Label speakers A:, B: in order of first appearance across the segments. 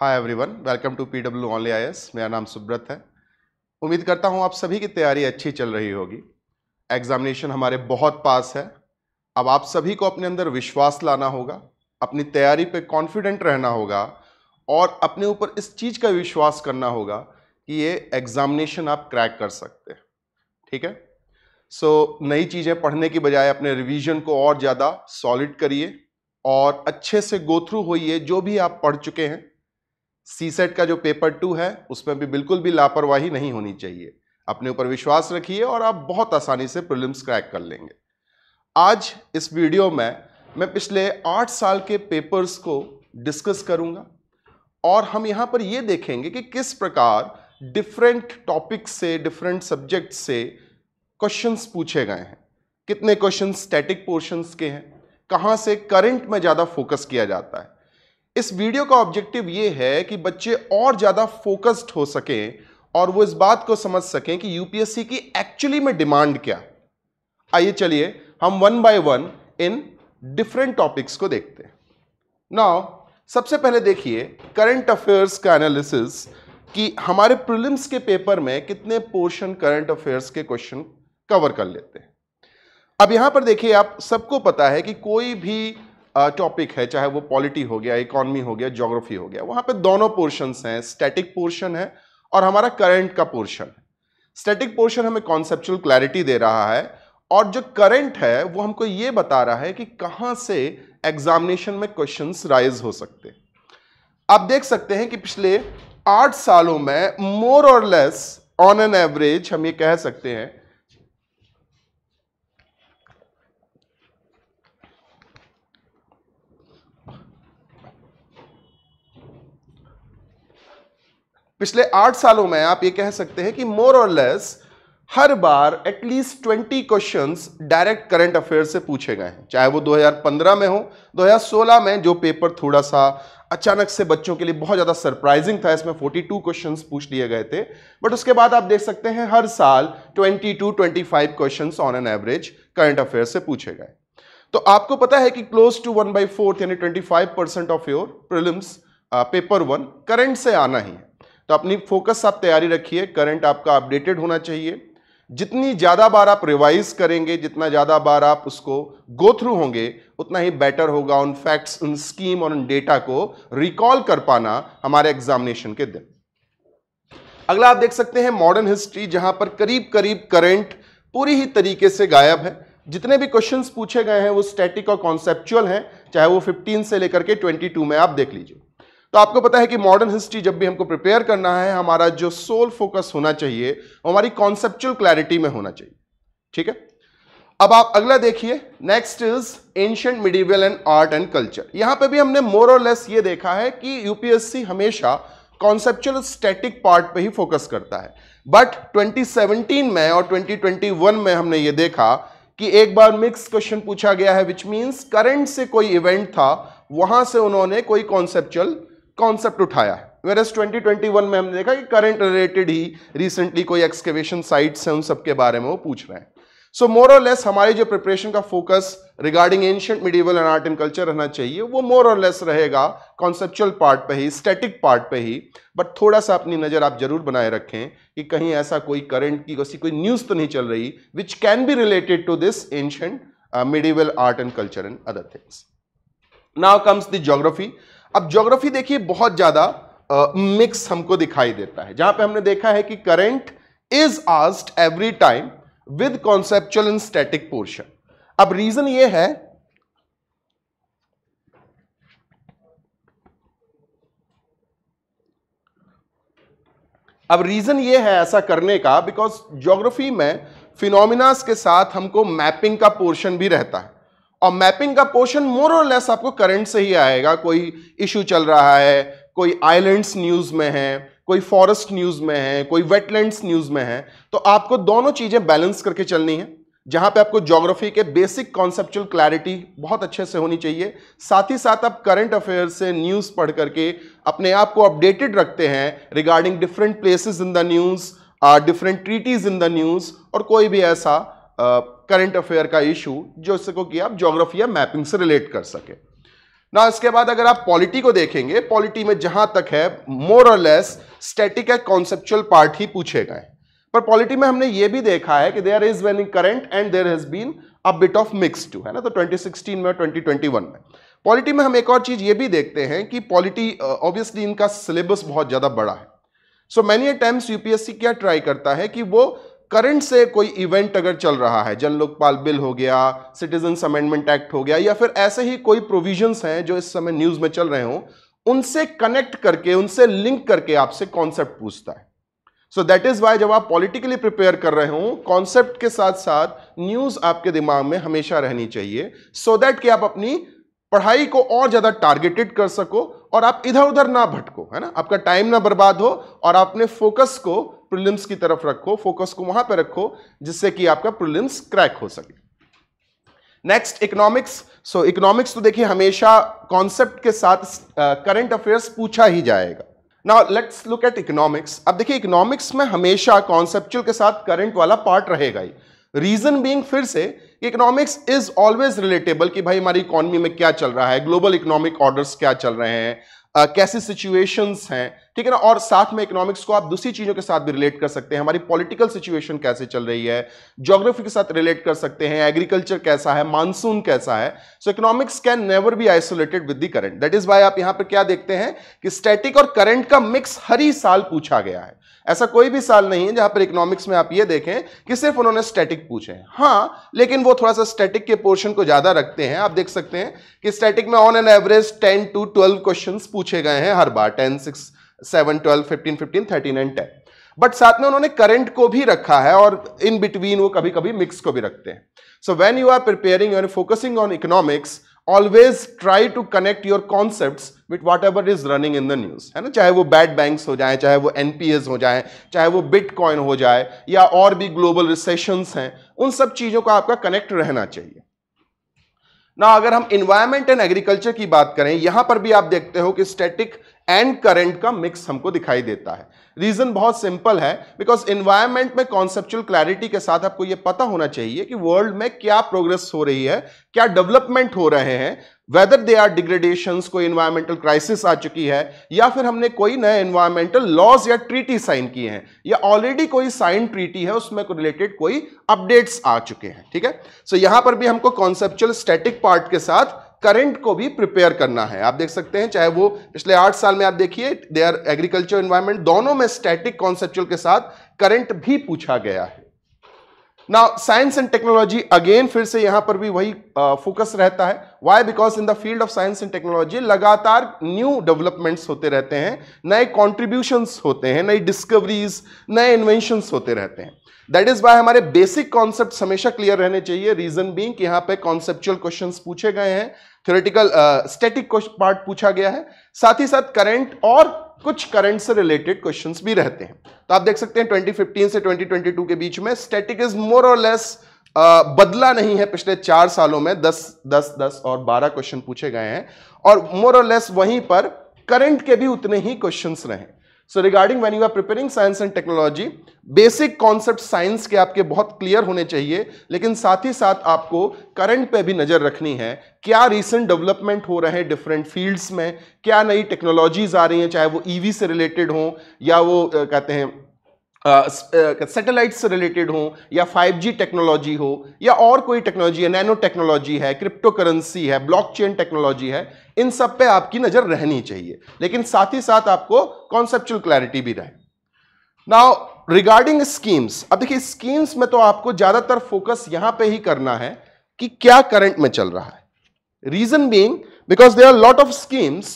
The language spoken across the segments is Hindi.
A: Hi everyone welcome to P W only I S मेरा नाम सुब्रत है उम्मीद करता हूँ आप सभी की तैयारी अच्छी चल रही होगी एग्जामिनेशन हमारे बहुत पास है अब आप सभी को अपने अंदर विश्वास लाना होगा अपनी तैयारी पे कॉन्फिडेंट रहना होगा और अपने ऊपर इस चीज़ का विश्वास करना होगा कि ये एग्ज़ामिनेशन आप क्रैक कर सकते हैं ठीक है सो so, नई चीज़ें पढ़ने की बजाय अपने रिवीजन को और ज़्यादा सॉलिड करिए और अच्छे से गो थ्रू होइए जो भी आप पढ़ चुके हैं सी सेट का जो पेपर टू है उसमें भी बिल्कुल भी लापरवाही नहीं होनी चाहिए अपने ऊपर विश्वास रखिए और आप बहुत आसानी से प्रिलिम्स क्रैक कर लेंगे आज इस वीडियो में मैं पिछले आठ साल के पेपर्स को डिस्कस करूंगा और हम यहाँ पर ये देखेंगे कि किस प्रकार डिफरेंट टॉपिक से डिफरेंट सब्जेक्ट से क्वेश्चंस पूछे गए हैं कितने क्वेश्चन स्टैटिक पोर्शंस के हैं कहाँ से करंट में ज़्यादा फोकस किया जाता है इस वीडियो का ऑब्जेक्टिव ये है कि बच्चे और ज़्यादा फोकस्ड हो सकें और वो इस बात को समझ सकें कि यूपीएससी की एक्चुअली में डिमांड क्या आइए चलिए हम वन बाय वन इन डिफरेंट टॉपिक्स को देखते हैं नाउ सबसे पहले देखिए करंट अफेयर्स का एनालिसिस कि हमारे प्रिलिम्स के पेपर में कितने पोर्शन करंट अफेयर्स के क्वेश्चन कवर कर लेते हैं अब यहां पर देखिए आप सबको पता है कि कोई भी टॉपिक है चाहे वो पॉलिटी हो गया इकोनॉमी हो गया ज्योग्राफी हो गया वहां पे दोनों पोर्शंस हैं स्टैटिक पोर्शन है और हमारा करंट का पोर्शन है स्टैटिक पोर्शन हमें कॉन्सेप्चुअल क्लैरिटी दे रहा है और जो करंट है वो हमको ये बता रहा है कि कहाँ से एग्जामिनेशन में क्वेश्चन राइज हो सकते आप देख सकते हैं कि पिछले आठ सालों में मोर और लेस ऑन एन एवरेज हम ये कह सकते हैं पिछले आठ सालों में आप ये कह सकते हैं कि मोर और लेस हर बार at least twenty question direct current affair से पूछे गए हैं चाहे वो 2015 में हो 2016 में जो पेपर थोड़ा सा अचानक से बच्चों के लिए बहुत ज़्यादा सरप्राइजिंग था इसमें 42 क्वेश्चन पूछ लिए गए थे बट उसके बाद आप देख सकते हैं हर साल 22 25 question on an average current affair से पूछे गए तो आपको पता है कि close to one by fourth यानी twenty of your prelims paper one current से आना ही है तो अपनी फोकस आप तैयारी रखिए करंट आपका अपडेटेड होना चाहिए जितनी ज़्यादा बार आप रिवाइज करेंगे जितना ज़्यादा बार आप उसको गो थ्रू होंगे उतना ही बेटर होगा उन फैक्ट्स उन स्कीम और उन डेटा को रिकॉल कर पाना हमारे एग्जामिनेशन के दिन अगला आप देख सकते हैं मॉडर्न हिस्ट्री जहां पर करीब करीब करंट पूरी ही तरीके से गायब है जितने भी क्वेश्चंस पूछे गए हैं वो स्टैटिक और कॉन्सेप्चुअल हैं चाहे वो 15 से लेकर के 22 में आप देख लीजिए तो आपको पता है कि मॉडर्न हिस्ट्री जब भी हमको प्रिपेयर करना है हमारा जो सोल फोकस होना चाहिए हमारी कॉन्सेप्चुअल क्लैरिटी में होना चाहिए ठीक है अब आप अगला देखिए next is ancient medieval and art and culture यहां पे भी हमने मोर और लेस ये देखा है कि यूपीएससी हमेशा कॉन्सेप्चुअल स्टैटिक पार्ट पे ही फोकस करता है बट 2017 में और 2021 में हमने ये देखा कि एक बार मिक्स क्वेश्चन पूछा गया है विच मीन्स करंट से कोई इवेंट था वहां से उन्होंने कोई कॉन्सेप्चुअल कॉन्सेप्ट उठाया है वेरस 2021 में हमने देखा कि करंट रिलेटेड ही रिसेंटली कोई एक्सकेवेशन साइट्स हैं उन सबके बारे में वो पूछ रहे हैं सो मोर और लेस हमारी जो प्रिपरेशन का focus regarding ancient medieval and art and culture रहना चाहिए वो मोर और लेस रहेगा कॉन्सेप्चुअल पार्ट पे ही स्टैटिक पार्ट पे ही बट थोड़ा सा अपनी नज़र आप जरूर बनाए रखें कि कहीं ऐसा कोई करंट की ऐसी कोई न्यूज़ तो नहीं चल रही which can be related to this ancient medieval art and culture and other things now comes the geography अब ज्योग्राफी देखिए बहुत ज़्यादा मिक्स uh, हमको दिखाई देता है जहां पे हमने देखा है कि current is asked every time with conceptual and static portion अब रीजन ये है अब रीजन ये है ऐसा करने का बिकॉज ज्योग्राफी में फिनोमिनास के साथ हमको मैपिंग का पोर्शन भी रहता है और मैपिंग का पोर्शन मोर और लेस आपको करंट से ही आएगा कोई इशू चल रहा है कोई आइलैंड्स न्यूज़ में है कोई फॉरेस्ट न्यूज़ में है कोई वेटलैंड्स न्यूज़ में है तो आपको दोनों चीज़ें बैलेंस करके चलनी है जहां पे आपको ज्योग्राफी के बेसिक कॉन्सेप्चुअल क्लैरिटी बहुत अच्छे से होनी चाहिए साथ ही साथ आप करंट अफेयर से न्यूज़ पढ़ करके अपने आप को अपडेटेड रखते हैं regarding different places in the news different treaties in the news और कोई भी ऐसा करंट अफेयर का इशू जो इसको कि आप जोग्राफी या मैपिंग से रिलेट कर सके ना इसके बाद अगर आप पॉलिटी को देखेंगे पॉलिटी में जहां तक है मोर और लेस स्टैटिक या कॉन्सेप्चुअल पार्ट ही पूछे गए पर पॉलिटी में हमने ये भी देखा है कि there is when current and there has been a bit of mix too है ना तो 2016 में और 2021 में पॉलिटी में हम एक और चीज ये भी देखते हैं कि पॉलिटी ऑब्वियसली इनका सिलेबस बहुत ज्यादा बड़ा है सो मैनी अटेम्प्ट यूपीएससी क्या ट्राई करता है कि वो करंट से कोई इवेंट अगर चल रहा है जन लोकपाल बिल हो गया सिटीजन अमेंडमेंट एक्ट हो गया या फिर ऐसे ही कोई प्रोविजंस हैं जो इस समय न्यूज में चल रहे हों उनसे कनेक्ट करके उनसे लिंक करके आपसे कॉन्सेप्ट पूछता है सो दैट इज वाई जब आप पॉलिटिकली प्रिपेयर कर रहे हो कॉन्सेप्ट के साथ साथ न्यूज आपके दिमाग में हमेशा रहनी चाहिए सो so दैट कि आप अपनी पढ़ाई को और ज़्यादा टारगेटेड कर सको और आप इधर उधर ना भटको है ना आपका टाइम ना बर्बाद हो और आपने फोकस को प्रिलिम्स की तरफ रखो फोकस को वहां पर रखो जिससे कि आपका प्रिलिम्स क्रैक हो सके नेक्स्ट इकोनॉमिक्स सो इकोनॉमिक्स तो देखिए हमेशा कॉन्सेप्ट के साथ करंट uh, अफेयर्स पूछा ही जाएगा now let's look at economics अब देखिए इकोनॉमिक्स में हमेशा कॉन्सेप्चुअल के साथ करंट वाला पार्ट रहेगा ही रीजन बीइंग फिर से इकोनॉमिक्स इज ऑलवेज रिलेटेबल कि भाई हमारी इकोनॉमी में क्या चल रहा है ग्लोबल इकोनॉमिक ऑर्डर्स क्या चल रहे हैं Uh, कैसी सिचुएशंस हैं ठीक है ना और साथ में इकोनॉमिक्स को आप दूसरी चीजों के साथ भी रिलेट कर सकते हैं हमारी पॉलिटिकल सिचुएशन कैसे चल रही है ज्योग्राफी के साथ रिलेट कर सकते हैं एग्रीकल्चर कैसा है मानसून कैसा है so economics can never be isolated with the current that is why आप यहां पर क्या देखते हैं कि स्टैटिक और करंट का मिक्स हर ही साल पूछा गया है ऐसा कोई भी साल नहीं है जहां पर इकोनॉमिक्स में आप ये देखें कि सिर्फ उन्होंने स्टैटिक पूछे हाँ लेकिन वो थोड़ा सा स्टैटिक के पोर्शन को ज्यादा रखते हैं आप देख सकते हैं कि स्टैटिक में on an average ten to twelve question पूछे गए हैं हर बार ten six seven twelve fifteen fifteen thirteen and ten but साथ में उन्होंने करंट को भी रखा है और इन बिटवीन वो कभी कभी मिक्स को भी रखते हैं so when you are preparing or focusing on economics always try to connect your concept with whatever is running in the news है ना चाहे वो बैड बैंक्स हो जाए चाहे वो एनपीएस हो जाए चाहे वो बिटकॉइन हो जाए या और भी ग्लोबल रिसेशंस हैं उन सब चीजों का आपका कनेक्ट रहना चाहिए ना अगर हम इन्वायरमेंट एंड एग्रीकल्चर की बात करें यहां पर भी आप देखते हो कि स्टेटिक एंड करंट का मिक्स हमको दिखाई देता है रीज़न बहुत सिंपल है बिकॉज इन्वायरमेंट में कॉन्सेप्चुअल क्लैरिटी के साथ आपको यह पता होना चाहिए कि वर्ल्ड में क्या प्रोग्रेस हो रही है क्या डेवलपमेंट हो रहे हैं वेदर दे आर डिग्रेडेशन कोई इन्वायरमेंटल क्राइसिस आ चुकी है या फिर हमने कोई नए इन्वायरमेंटल लॉज या ट्रीटी साइन किए हैं या ऑलरेडी कोई साइन ट्रीटी है उसमें रिलेटेड कोई अपडेट्स आ चुके हैं ठीक है सो so, यहां पर भी हमको कॉन्सेप्चुअल स्टेटिक पार्ट के साथ करंट को भी प्रिपेयर करना है आप देख सकते हैं चाहे वो पिछले आठ साल में आप देखिए दे आर एग्रीकल्चर इन्वायरमेंट दोनों में स्टैटिक कॉन्सेप्चुअल के साथ करंट भी पूछा गया है ना साइंस एंड टेक्नोलॉजी अगेन फिर से यहां पर भी वही फोकस रहता है why because in the field of science and technology लगातार न्यू डेवलपमेंट्स होते रहते हैं नए कॉन्ट्रीब्यूशंस होते हैं नई डिस्कवरीज नए इन्वेंशंस होते रहते हैं दैट इज वाई हमारे बेसिक कॉन्सेप्ट हमेशा क्लियर रहने चाहिए रीजन बींग यहाँ पे कॉन्सेप्चुअल क्वेश्चन पूछे गए हैं थ्योरेटिकल स्टैटिक पार्ट पूछा गया है साथ ही साथ करंट और कुछ करंट से रिलेटेड क्वेश्चंस भी रहते हैं तो आप देख सकते हैं 2015 से 2022 के बीच में स्टैटिक इज मोर और लेस बदला नहीं है पिछले चार सालों में 10 10 10 और 12 क्वेश्चन पूछे गए हैं और मोर और लेस वहीं पर करंट के भी उतने ही क्वेश्चंस रहे so regarding when you are preparing science and technology basic concept science के आपके बहुत क्लियर होने चाहिए लेकिन साथ ही साथ आपको करंट पे भी नज़र रखनी है क्या रिसेंट डेवलपमेंट हो रहे हैं डिफरेंट फील्ड्स में क्या नई टेक्नोलॉजीज आ रही हैं चाहे वो ईवी e से रिलेटेड हो या वो कहते हैं सेटेलाइट से रिलेटेड हो या 5G टेक्नोलॉजी हो या और कोई टेक्नोलॉजी है नैनो टेक्नोलॉजी है क्रिप्टो करेंसी है ब्लॉकचेन टेक्नोलॉजी है इन सब पे आपकी नज़र रहनी चाहिए लेकिन साथ ही साथ आपको कॉन्सेप्चुअल क्लैरिटी भी रहे नाउ रिगार्डिंग स्कीम्स अब देखिए स्कीम्स में तो आपको ज़्यादातर फोकस यहां पर ही करना है कि क्या करंट में चल रहा है reason being because they are lot of schemes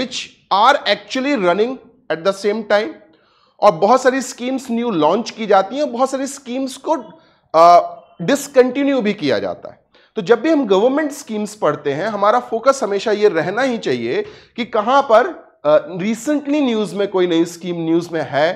A: which are actually running at the same time और बहुत सारी स्कीम्स न्यू लॉन्च की जाती हैं बहुत सारी स्कीम्स को डिसकंटिन्यू भी किया जाता है तो जब भी हम गवर्नमेंट स्कीम्स पढ़ते हैं हमारा फोकस हमेशा ये रहना ही चाहिए कि कहां पर रिसेंटली न्यूज में कोई नई स्कीम न्यूज में है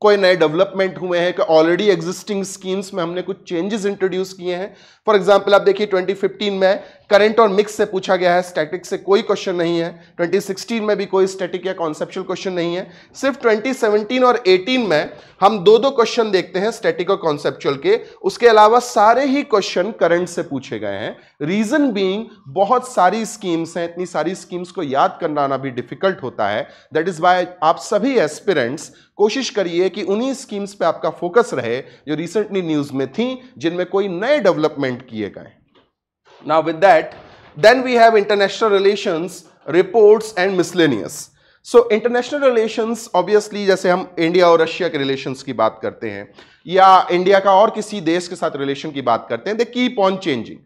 A: कोई नए डेवलपमेंट हुए हैं कि ऑलरेडी एग्जिस्टिंग स्कीम्स में हमने कुछ चेंजेस इंट्रोड्यूस किए हैं फॉर एग्जांपल आप देखिए 2015 में करंट और मिक्स से पूछा गया है स्टैटिक से कोई क्वेश्चन नहीं है 2016 में भी कोई स्टैटिक या कॉन्सेप्चुअल क्वेश्चन नहीं है सिर्फ 2017 और 18 में हम दो दो क्वेश्चन देखते हैं स्टैटिक और कॉन्सेप्चुअल के उसके अलावा सारे ही क्वेश्चन करंट से पूछे गए हैं रीजन बीइंग बहुत सारी स्कीम्स हैं इतनी सारी स्कीम्स को याद करना आना भी डिफिकल्ट होता है दैट इज वाई आप सभी एस्पिरेंट्स कोशिश करिए कि उन्हीं स्कीम्स पर आपका फोकस रहे जो रिसेंटली न्यूज़ में थी जिनमें कोई नए डेवलपमेंट किए गए Now with that, then we have international relations, reports and miscellaneous. So international relations obviously जैसे हम इंडिया और रशिया के रिलेशंस की बात करते हैं या इंडिया का और किसी देश के साथ रिलेशन की बात करते हैं they keep on changing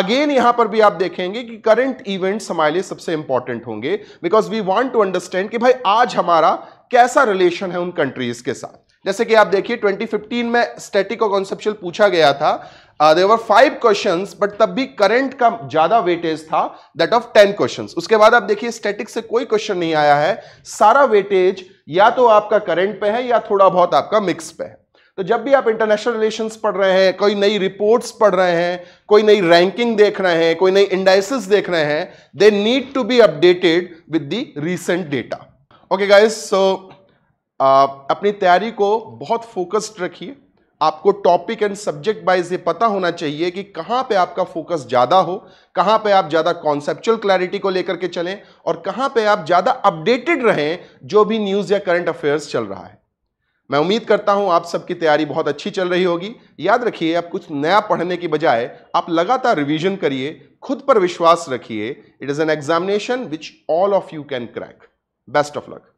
A: again यहां पर भी आप देखेंगे कि करंट इवेंट्स हमारे लिए सबसे इंपॉर्टेंट होंगे because we want to understand कि भाई आज हमारा कैसा रिलेशन है उन कंट्रीज के साथ जैसे कि आप देखिए 2015 में स्टैटिक और कॉन्सेप्चुअल पूछा गया था देवर फाइव क्वेश्चन बट तब भी करंट का ज्यादा वेटेज था दैट ऑफ टेन क्वेश्चन उसके बाद आप देखिए स्टैटिक से कोई क्वेश्चन नहीं आया है सारा वेटेज या तो आपका करंट पे है या थोड़ा बहुत आपका मिक्स पे है तो जब भी आप इंटरनेशनल रिलेशंस पढ़ रहे हैं कोई नई रिपोर्ट्स पढ़ रहे हैं कोई नई रैंकिंग देख रहे हैं कोई नई इंडाइसिस देख रहे हैं they need to be updated with the recent data okay guys so अपनी तैयारी को बहुत फोकस्ड रखिए आपको टॉपिक एंड सब्जेक्ट वाइज ये पता होना चाहिए कि कहाँ पे आपका फोकस ज़्यादा हो कहाँ पे आप ज़्यादा कॉन्सेप्चुअल क्लैरिटी को लेकर के चलें और कहाँ पे आप ज़्यादा अपडेटेड रहें जो भी न्यूज़ या करंट अफेयर्स चल रहा है मैं उम्मीद करता हूँ आप सबकी तैयारी बहुत अच्छी चल रही होगी याद रखिए आप कुछ नया पढ़ने की बजाय आप लगातार रिविजन करिए खुद पर विश्वास रखिए it is an examination which all of you can crack best of luck